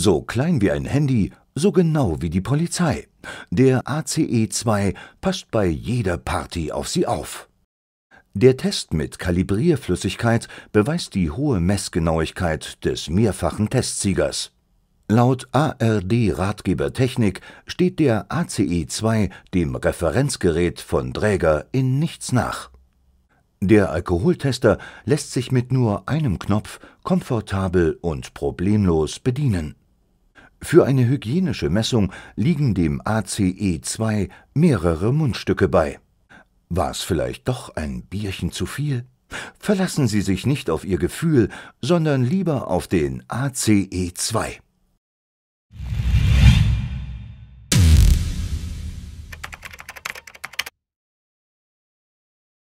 So klein wie ein Handy, so genau wie die Polizei. Der ACE2 passt bei jeder Party auf sie auf. Der Test mit Kalibrierflüssigkeit beweist die hohe Messgenauigkeit des mehrfachen Testsiegers. Laut ARD-Ratgeber Technik steht der ACE2 dem Referenzgerät von Dräger in nichts nach. Der Alkoholtester lässt sich mit nur einem Knopf komfortabel und problemlos bedienen für eine hygienische Messung liegen dem ACE2 mehrere Mundstücke bei. War's vielleicht doch ein Bierchen zu viel? Verlassen Sie sich nicht auf Ihr Gefühl, sondern lieber auf den ACE2.